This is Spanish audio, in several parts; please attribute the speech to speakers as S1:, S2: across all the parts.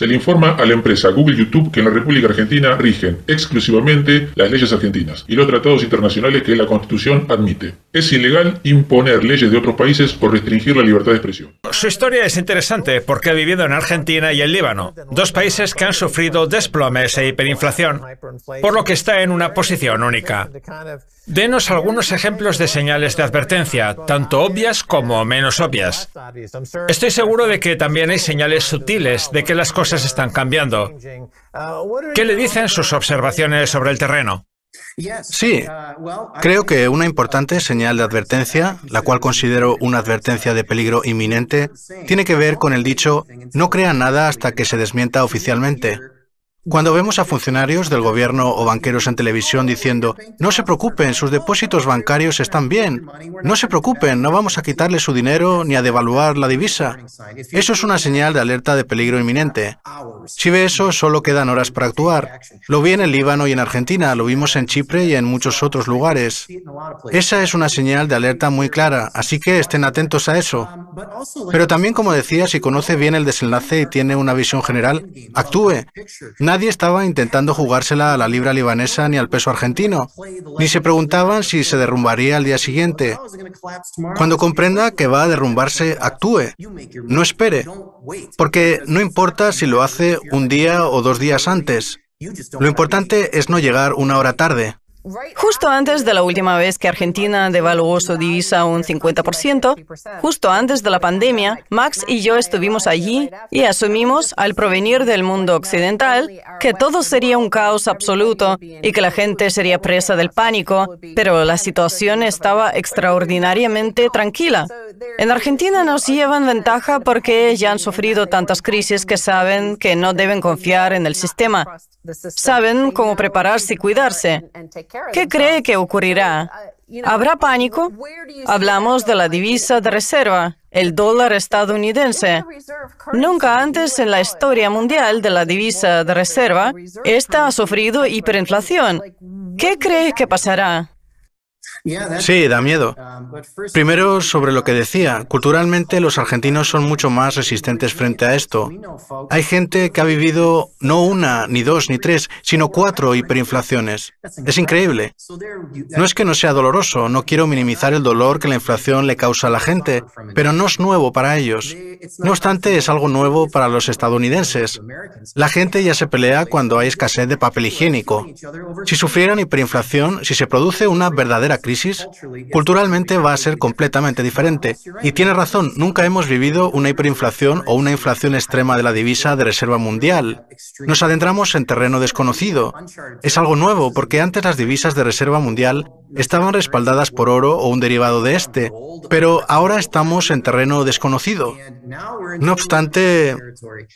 S1: Se le informa a la empresa Google YouTube que en la República Argentina rigen exclusivamente las leyes argentinas y los tratados internacionales que la Constitución admite. Es ilegal imponer leyes de otros países por restringir la libertad de expresión.
S2: Su historia es interesante porque ha vivido en Argentina y el Líbano, dos países que han sufrido desplomes e hiperinflación, por lo que está en una posición única. Denos algunos ejemplos de señales de advertencia, tanto obvias como menos obvias. Estoy seguro de que también hay señales sutiles de que las cosas están cambiando. ¿Qué le dicen sus observaciones sobre el terreno?
S3: Sí, creo que una importante señal de advertencia, la cual considero una advertencia de peligro inminente, tiene que ver con el dicho, no crea nada hasta que se desmienta oficialmente. Cuando vemos a funcionarios del gobierno o banqueros en televisión diciendo, no se preocupen, sus depósitos bancarios están bien, no se preocupen, no vamos a quitarle su dinero ni a devaluar la divisa, eso es una señal de alerta de peligro inminente. Si ve eso, solo quedan horas para actuar. Lo vi en el Líbano y en Argentina, lo vimos en Chipre y en muchos otros lugares. Esa es una señal de alerta muy clara, así que estén atentos a eso. Pero también, como decía, si conoce bien el desenlace y tiene una visión general, actúe. Nadie estaba intentando jugársela a la libra libanesa ni al peso argentino, ni se preguntaban si se derrumbaría al día siguiente. Cuando comprenda que va a derrumbarse, actúe. No espere, porque no importa si lo hace un día o dos días antes. Lo importante es no llegar una hora tarde.
S1: Justo antes de la última vez que Argentina devaluó su divisa un 50%, justo antes de la pandemia, Max y yo estuvimos allí y asumimos, al provenir del mundo occidental, que todo sería un caos absoluto y que la gente sería presa del pánico, pero la situación estaba extraordinariamente tranquila. En Argentina nos llevan ventaja porque ya han sufrido tantas crisis que saben que no deben confiar en el sistema. Saben cómo prepararse y cuidarse. ¿Qué cree que ocurrirá? ¿Habrá pánico? Hablamos de la divisa de reserva el dólar estadounidense. Nunca antes en la historia mundial de la divisa de reserva, esta ha sufrido hiperinflación. ¿Qué crees que pasará? Sí,
S3: da miedo. Primero, sobre lo que decía, culturalmente los argentinos son mucho más resistentes frente a esto. Hay gente que ha vivido no una, ni dos, ni tres, sino cuatro hiperinflaciones. Es increíble. No es que no sea doloroso, no quiero minimizar el dolor que la inflación le causa a la gente, pero no es nuevo para ellos. No obstante, es algo nuevo para los estadounidenses. La gente ya se pelea cuando hay escasez de papel higiénico. Si sufrieran hiperinflación, si se produce una verdadera crisis, culturalmente va a ser completamente diferente. Y tiene razón, nunca hemos vivido una hiperinflación o una inflación extrema de la divisa de reserva mundial. Nos adentramos en terreno desconocido. Es algo nuevo porque antes las divisas de reserva mundial estaban respaldadas por oro o un derivado de este, pero ahora estamos en terreno desconocido. No obstante,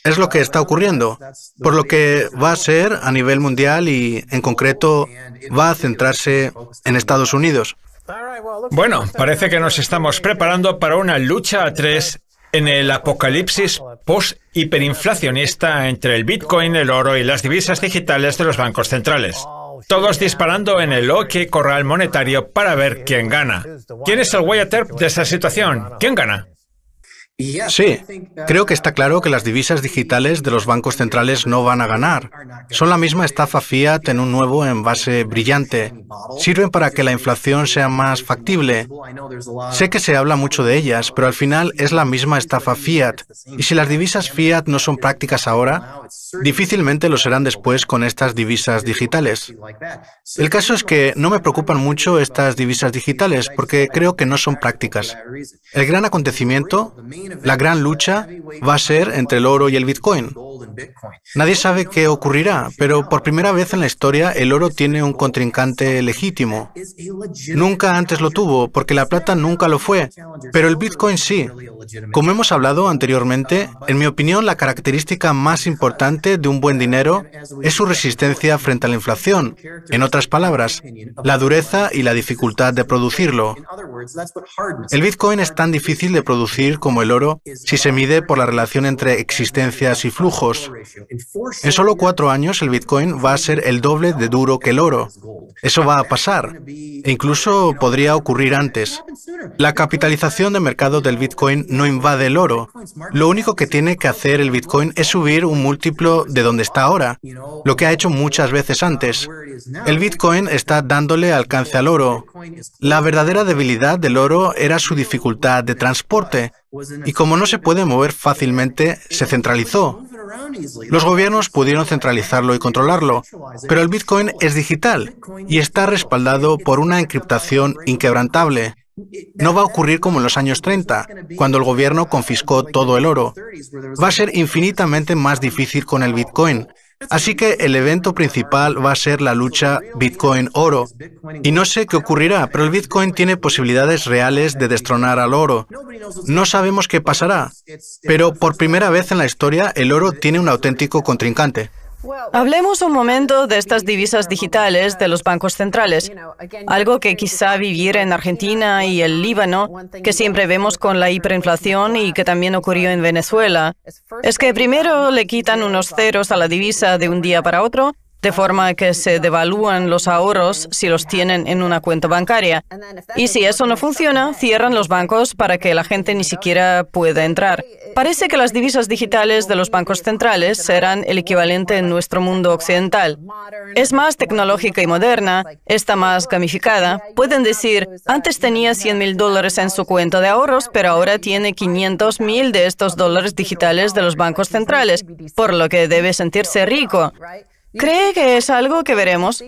S3: es lo que está ocurriendo, por lo que va a ser a nivel mundial y en concreto va a centrarse
S2: en Estados Unidos. Bueno, parece que nos estamos preparando para una lucha a tres en el apocalipsis post-hiperinflacionista entre el Bitcoin, el oro y las divisas digitales de los bancos centrales. Todos disparando en el OK corral monetario para ver quién gana. ¿Quién es el Wyatt de esta situación? ¿Quién gana?
S3: Sí,
S2: creo que está uh, claro que las divisas digitales de los bancos
S3: centrales no van a ganar. Son la misma estafa fiat en un nuevo envase brillante. Sirven para que la inflación sea más factible. Sé que se habla mucho de ellas, pero al final es la misma estafa fiat. Y si las divisas fiat no son prácticas ahora, difícilmente lo serán después con estas divisas digitales. El caso es que no me preocupan mucho estas divisas digitales porque creo que no son prácticas. El gran acontecimiento la gran lucha va a ser entre el oro y el Bitcoin. Nadie sabe qué ocurrirá, pero por primera vez en la historia el oro tiene un contrincante legítimo. Nunca antes lo tuvo, porque la plata nunca lo fue, pero el Bitcoin sí. Como hemos hablado anteriormente, en mi opinión la característica más importante de un buen dinero es su resistencia frente a la inflación. En otras palabras, la dureza y la dificultad de producirlo. El Bitcoin es tan difícil de producir como el oro si se mide por la relación entre existencias y flujos en solo cuatro años el Bitcoin va a ser el doble de duro que el oro. Eso va a pasar. E incluso podría ocurrir antes. La capitalización de mercado del Bitcoin no invade el oro. Lo único que tiene que hacer el Bitcoin es subir un múltiplo de donde está ahora, lo que ha hecho muchas veces antes. El Bitcoin está dándole alcance al oro. La verdadera debilidad del oro era su dificultad de transporte. Y como no se puede mover fácilmente, se centralizó. Los gobiernos pudieron centralizarlo y controlarlo, pero el Bitcoin es digital y está respaldado por una encriptación inquebrantable. No va a ocurrir como en los años 30, cuando el gobierno confiscó todo el oro. Va a ser infinitamente más difícil con el Bitcoin, Así que el evento principal va a ser la lucha Bitcoin-oro. Y no sé qué ocurrirá, pero el Bitcoin tiene posibilidades reales de destronar al oro. No sabemos qué pasará, pero por primera vez en la historia el oro tiene un auténtico contrincante.
S1: Hablemos un momento de estas divisas digitales de los bancos centrales, algo que quizá viviera en Argentina y el Líbano, que siempre vemos con la hiperinflación y que también ocurrió en Venezuela, es que primero le quitan unos ceros a la divisa de un día para otro de forma que se devalúan los ahorros si los tienen en una cuenta bancaria. Y si eso no funciona, cierran los bancos para que la gente ni siquiera pueda entrar. Parece que las divisas digitales de los bancos centrales serán el equivalente en nuestro mundo occidental. Es más tecnológica y moderna, está más gamificada. Pueden decir, antes tenía 100 mil dólares en su cuenta de ahorros, pero ahora tiene 500 mil de estos dólares digitales de los bancos centrales, por lo que debe sentirse rico. ¿Cree que es algo que veremos?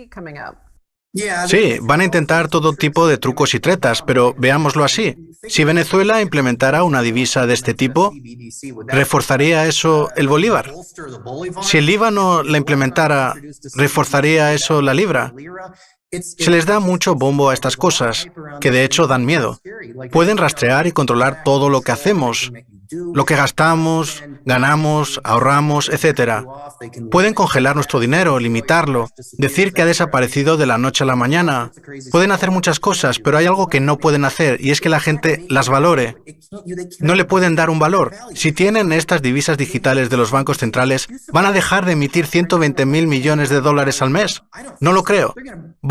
S3: Sí, van a intentar todo tipo de trucos y tretas, pero veámoslo así. Si Venezuela implementara una divisa de este tipo, ¿reforzaría eso el bolívar? Si el Líbano la implementara, ¿reforzaría eso la libra? Se les da mucho bombo a estas cosas, que de hecho dan miedo. Pueden rastrear y controlar todo lo que hacemos, lo que gastamos, ganamos, ahorramos, etc. Pueden congelar nuestro dinero, limitarlo, decir que ha desaparecido de la noche a la mañana. Pueden hacer muchas cosas, pero hay algo que no pueden hacer y es que la gente las valore. No le pueden dar un valor. Si tienen estas divisas digitales de los bancos centrales, van a dejar de emitir 120 mil millones de dólares al mes. No lo creo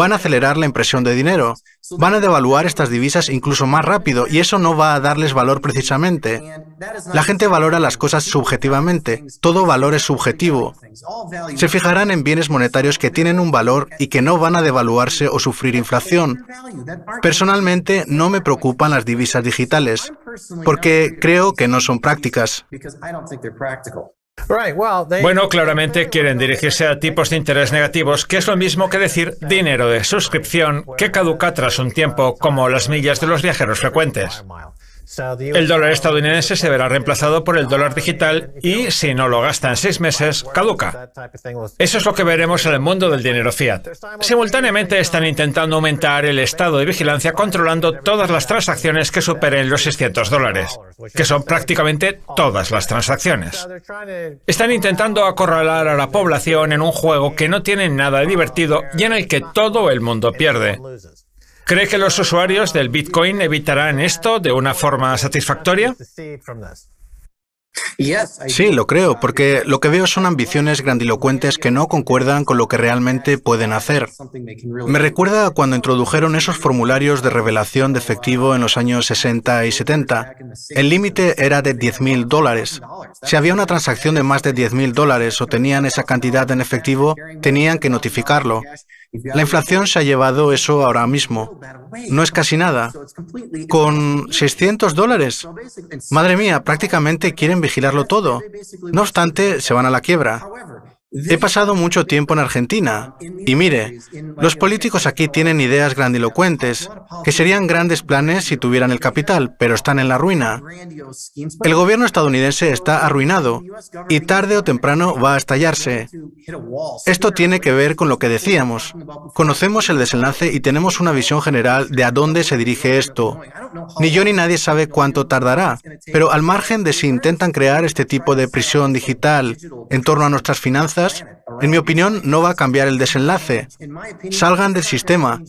S3: van a acelerar la impresión de dinero. Van a devaluar estas divisas incluso más rápido y eso no va a darles valor precisamente. La gente valora las cosas subjetivamente. Todo valor es subjetivo. Se fijarán en bienes monetarios que tienen un valor y que no van a devaluarse o sufrir inflación. Personalmente no me preocupan las divisas digitales porque creo que no son prácticas.
S2: Bueno, claramente quieren dirigirse a tipos de interés negativos, que es lo mismo que decir dinero de suscripción que caduca tras un tiempo, como las millas de los viajeros frecuentes. El dólar estadounidense se verá reemplazado por el dólar digital y, si no lo gasta en seis meses, caduca. Eso es lo que veremos en el mundo del dinero fiat. Simultáneamente están intentando aumentar el estado de vigilancia controlando todas las transacciones que superen los 600 dólares, que son prácticamente todas las transacciones. Están intentando acorralar a la población en un juego que no tiene nada de divertido y en el que todo el mundo pierde. ¿Cree que los usuarios del Bitcoin evitarán esto de una forma satisfactoria?
S3: Sí, lo creo, porque lo que veo son ambiciones grandilocuentes que no concuerdan con lo que realmente pueden hacer. Me recuerda cuando introdujeron esos formularios de revelación de efectivo en los años 60 y 70. El límite era de 10.000 dólares. Si había una transacción de más de 10.000 dólares o tenían esa cantidad en efectivo, tenían que notificarlo. La inflación se ha llevado eso ahora mismo. No es casi nada. Con 600 dólares. Madre mía, prácticamente quieren vigilarlo todo. No obstante, se van a la quiebra. He pasado mucho tiempo en Argentina y mire, los políticos aquí tienen ideas grandilocuentes, que serían grandes planes si tuvieran el capital, pero están en la ruina. El gobierno estadounidense está arruinado y tarde o temprano va a estallarse. Esto tiene que ver con lo que decíamos. Conocemos el desenlace y tenemos una visión general de a dónde se dirige esto. Ni yo ni nadie sabe cuánto tardará, pero al margen de si intentan crear este tipo de prisión digital en torno a nuestras finanzas, en mi opinión, no va a cambiar el desenlace. Salgan del sistema.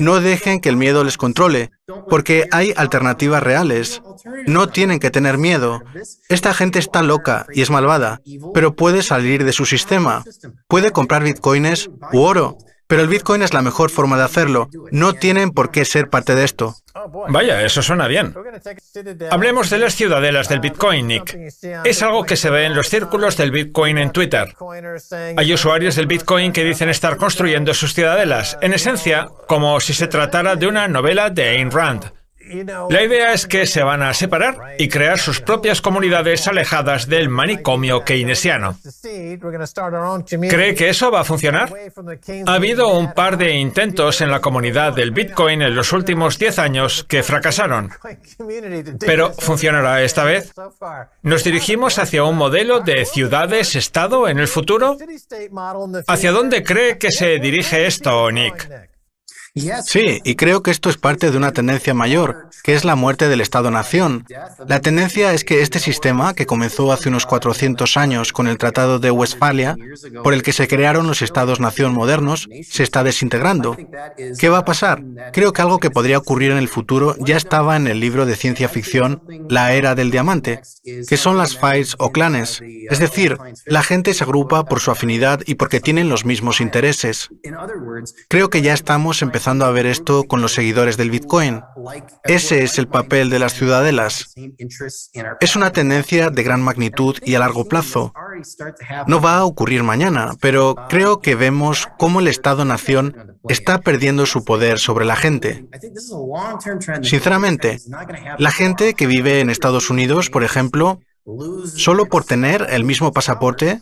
S3: No dejen que el miedo les controle, porque hay alternativas reales. No tienen que tener miedo. Esta gente está loca y es malvada, pero puede salir de su sistema. Puede comprar bitcoins u oro. Pero el Bitcoin es la mejor forma de hacerlo. No tienen por qué ser parte de esto.
S2: Vaya, eso suena bien. Hablemos de las ciudadelas del Bitcoin, Nick. Es algo que se ve en los círculos del Bitcoin en Twitter. Hay usuarios del Bitcoin que dicen estar construyendo sus ciudadelas, en esencia, como si se tratara de una novela de Ayn Rand. La idea es que se van a separar y crear sus propias comunidades alejadas del manicomio keynesiano. ¿Cree que eso va a funcionar? Ha habido un par de intentos en la comunidad del Bitcoin en los últimos 10 años que fracasaron. Pero ¿funcionará esta vez? ¿Nos dirigimos hacia un modelo de ciudades-estado en el futuro? ¿Hacia dónde cree que se dirige esto, Nick?
S3: Sí, y creo que esto es parte de una tendencia mayor, que es la muerte del Estado-Nación. La tendencia es que este sistema, que comenzó hace unos 400 años con el Tratado de Westfalia, por el que se crearon los Estados-Nación modernos, se está desintegrando. ¿Qué va a pasar? Creo que algo que podría ocurrir en el futuro ya estaba en el libro de ciencia ficción La Era del Diamante, que son las fights o clanes. Es decir, la gente se agrupa por su afinidad y porque tienen los mismos intereses. Creo que ya estamos empezando a ver esto con los seguidores del Bitcoin. Ese es el papel de las ciudadelas. Es una tendencia de gran magnitud y a largo plazo. No va a ocurrir mañana, pero creo que vemos cómo el Estado-nación está perdiendo su poder sobre la gente.
S1: Sinceramente,
S3: la gente que vive en Estados Unidos, por ejemplo, Solo por tener el mismo pasaporte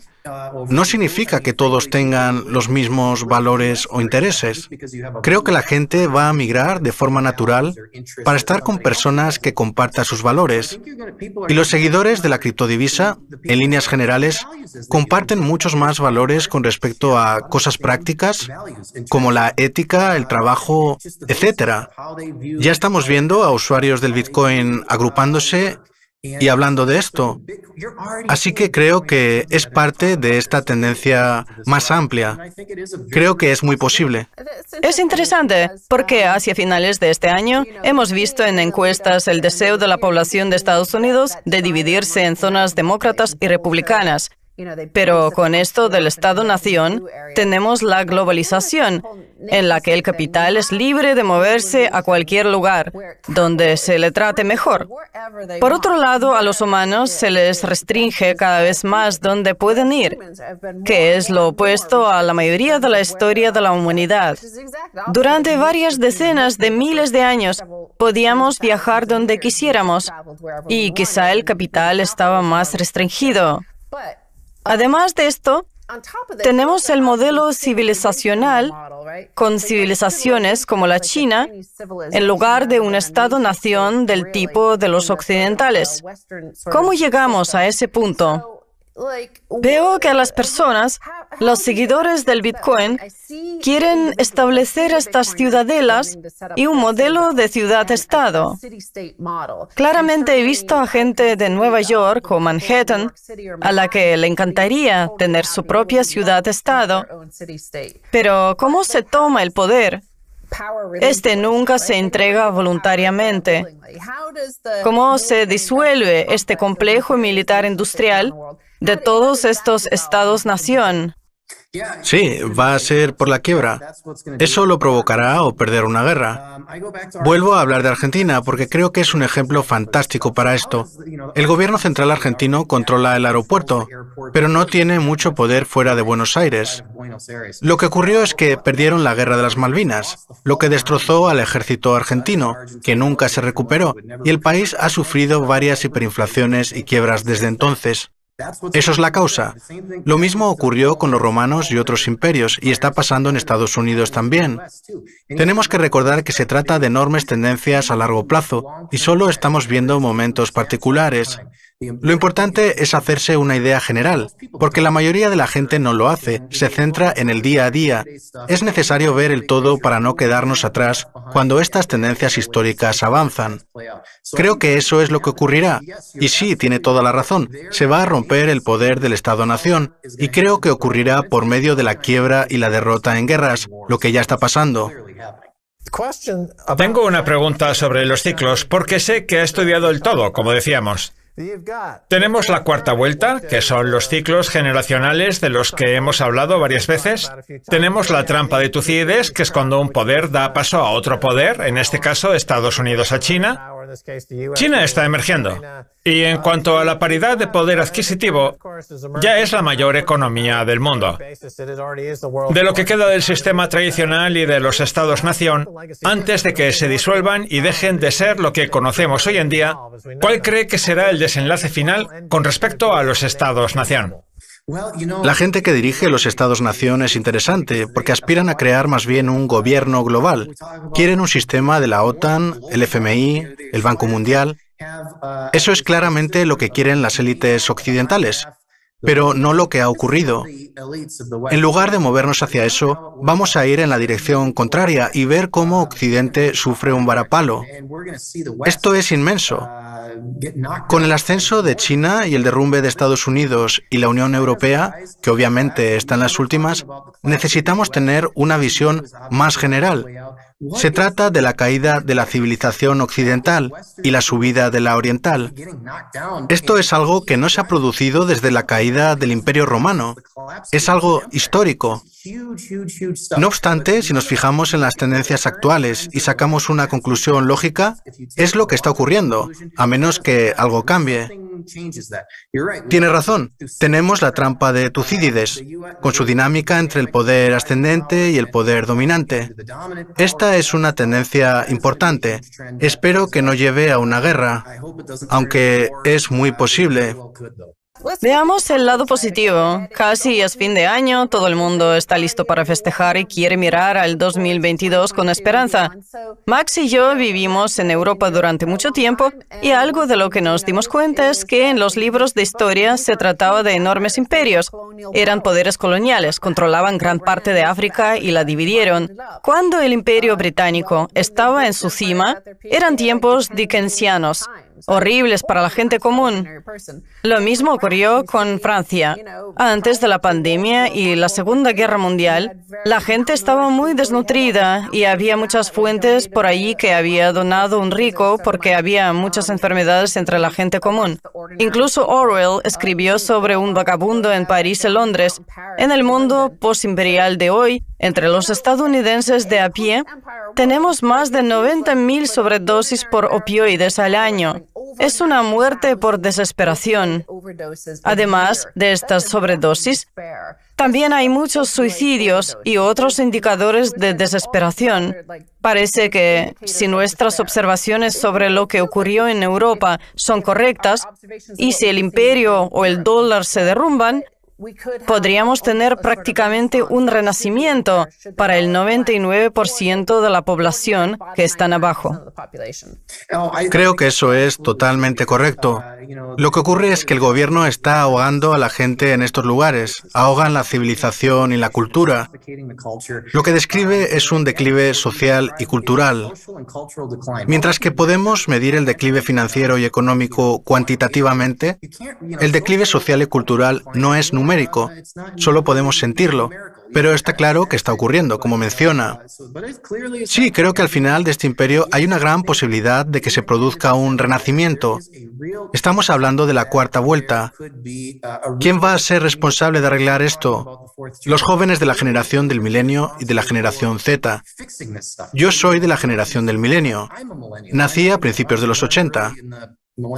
S3: no significa que todos tengan los mismos valores o intereses. Creo que la gente va a migrar de forma natural para estar con personas que compartan sus valores. Y los seguidores de la criptodivisa, en líneas generales, comparten muchos más valores con respecto a cosas prácticas como la ética, el trabajo, etc. Ya estamos viendo a usuarios del Bitcoin agrupándose y hablando de esto. Así que creo que es parte de esta tendencia más amplia. Creo que es muy posible.
S1: Es interesante porque hacia finales de este año hemos visto en encuestas el deseo de la población de Estados Unidos de dividirse en zonas demócratas y republicanas. Pero con esto del Estado-Nación tenemos la globalización, en la que el capital es libre de moverse a cualquier lugar, donde se le trate mejor. Por otro lado, a los humanos se les restringe cada vez más donde pueden ir, que es lo opuesto a la mayoría de la historia de la humanidad. Durante varias decenas de miles de años podíamos viajar donde quisiéramos y quizá el capital estaba más restringido. Además de esto, tenemos el modelo civilizacional con civilizaciones como la China en lugar de un Estado-nación del tipo de los uh, occidentales. ¿Cómo llegamos a ese punto? Veo que las personas, los seguidores del Bitcoin, quieren establecer estas ciudadelas y un modelo de ciudad-estado. Claramente he visto a gente de Nueva York o Manhattan a la que le encantaría tener su propia ciudad-estado. Pero ¿cómo se toma el poder este nunca se entrega voluntariamente. ¿Cómo se disuelve este complejo militar industrial de todos estos estados-nación?
S3: Sí, va a ser por la quiebra. Eso lo provocará o perder una guerra. Vuelvo a hablar de Argentina porque creo que es un ejemplo fantástico para esto. El gobierno central argentino controla el aeropuerto, pero no tiene mucho poder fuera de Buenos Aires. Lo que ocurrió es que perdieron la guerra de las Malvinas, lo que destrozó al ejército argentino, que nunca se recuperó, y el país ha sufrido varias hiperinflaciones y quiebras desde entonces. Eso es la causa. Lo mismo ocurrió con los romanos y otros imperios y está pasando en Estados Unidos también. Tenemos que recordar que se trata de enormes tendencias a largo plazo y solo estamos viendo momentos particulares. Lo importante es hacerse una idea general, porque la mayoría de la gente no lo hace, se centra en el día a día. Es necesario ver el todo para no quedarnos atrás cuando estas tendencias históricas avanzan. Creo que eso es lo que ocurrirá. Y sí, tiene toda la razón, se va a romper el poder del Estado-Nación, y creo que ocurrirá por medio de la quiebra y la derrota en guerras, lo que ya está pasando.
S2: Tengo una pregunta sobre los ciclos, porque sé que ha estudiado el todo, como decíamos. Tenemos la cuarta vuelta, que son los ciclos generacionales de los que hemos hablado varias veces. Tenemos la trampa de Tucídides, que es cuando un poder da paso a otro poder, en este caso Estados Unidos a China. Este China está emergiendo y en cuanto a la paridad de poder adquisitivo, ya es la mayor economía del mundo. De lo que queda del sistema tradicional y de los estados-nación, antes de que se disuelvan y dejen de ser lo que conocemos hoy en día, ¿cuál cree que será el desenlace final con respecto a los estados-nación? La
S3: gente que dirige los estados-nación es interesante porque aspiran a crear más bien un gobierno global. Quieren un sistema de la OTAN, el FMI, el Banco Mundial. Eso es claramente lo que quieren las élites occidentales pero no lo que ha ocurrido. En lugar de movernos hacia eso, vamos a ir en la dirección contraria y ver cómo Occidente sufre un varapalo. Esto es inmenso. Con el ascenso de China y el derrumbe de Estados Unidos y la Unión Europea, que obviamente están las últimas, necesitamos tener una visión más general se trata de la caída de la civilización occidental y la subida de la oriental. Esto es algo que no se ha producido desde la caída del Imperio Romano. Es algo histórico. No obstante, si nos fijamos en las tendencias actuales y sacamos una conclusión lógica, es lo que está ocurriendo, a menos que algo cambie.
S1: Tiene razón,
S3: tenemos la trampa de Tucídides, con su dinámica entre el poder ascendente y el poder dominante. Esta es una tendencia importante. Espero que no lleve a una guerra, aunque es muy posible.
S1: Veamos el lado positivo. Casi es fin de año, todo el mundo está listo para festejar y quiere mirar al 2022 con esperanza. Max y yo vivimos en Europa durante mucho tiempo y algo de lo que nos dimos cuenta es que en los libros de historia se trataba de enormes imperios. Eran poderes coloniales, controlaban gran parte de África y la dividieron. Cuando el imperio británico estaba en su cima, eran tiempos dickensianos horribles para la gente común. Lo mismo ocurrió con Francia. Antes de la pandemia y la Segunda Guerra Mundial, la gente estaba muy desnutrida y había muchas fuentes por allí que había donado un rico porque había muchas enfermedades entre la gente común. Incluso Orwell escribió sobre un vagabundo en París y Londres. En el mundo posimperial de hoy, entre los estadounidenses de a pie, tenemos más de 90.000 sobredosis por opioides al año. Es una muerte por desesperación. Además de estas sobredosis, también hay muchos suicidios y otros indicadores de desesperación. Parece que si nuestras observaciones sobre lo que ocurrió en Europa son correctas y si el imperio o el dólar se derrumban, podríamos tener prácticamente un renacimiento para el 99% de la población que están abajo. Creo
S3: que eso es totalmente correcto. Lo que ocurre es que el gobierno está ahogando a la gente en estos lugares, ahogan la civilización y la cultura. Lo que describe es un declive social y cultural, mientras que podemos medir el declive financiero y económico cuantitativamente, el declive social y cultural no es nunca numérico, solo podemos sentirlo, pero está claro que está ocurriendo, como menciona. Sí, creo que al final de este imperio hay una gran posibilidad de que se produzca un renacimiento. Estamos hablando de la cuarta vuelta. ¿Quién va a ser responsable de arreglar esto? Los jóvenes de la generación del milenio y de la generación Z. Yo soy de la generación del milenio. Nací a principios de los 80.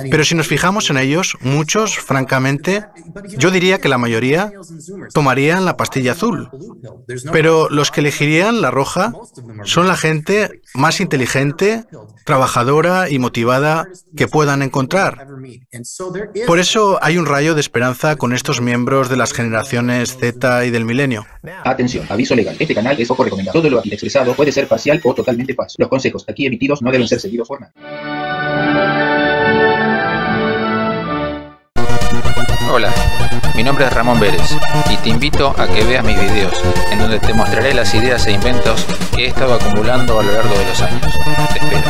S3: Pero si nos fijamos en ellos, muchos, francamente, yo diría que la mayoría tomarían la pastilla azul. Pero los que elegirían la roja son la gente más inteligente, trabajadora y motivada que puedan encontrar. Por eso hay un rayo de esperanza con estos miembros de las generaciones Z y del milenio. Atención, aviso legal. Este canal es poco recomendado. Todo lo aquí expresado puede ser parcial o totalmente falso. Los consejos aquí emitidos no deben ser seguidos por nada.
S2: Hola, mi nombre es Ramón Vélez y te invito a que veas mis videos en donde te mostraré las ideas e inventos que he estado acumulando a lo largo de los años. Te espero.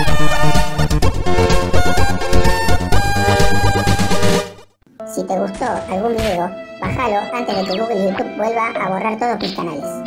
S1: Si te gustó algún video, bájalo antes de que Google y YouTube vuelva a borrar todos tus canales.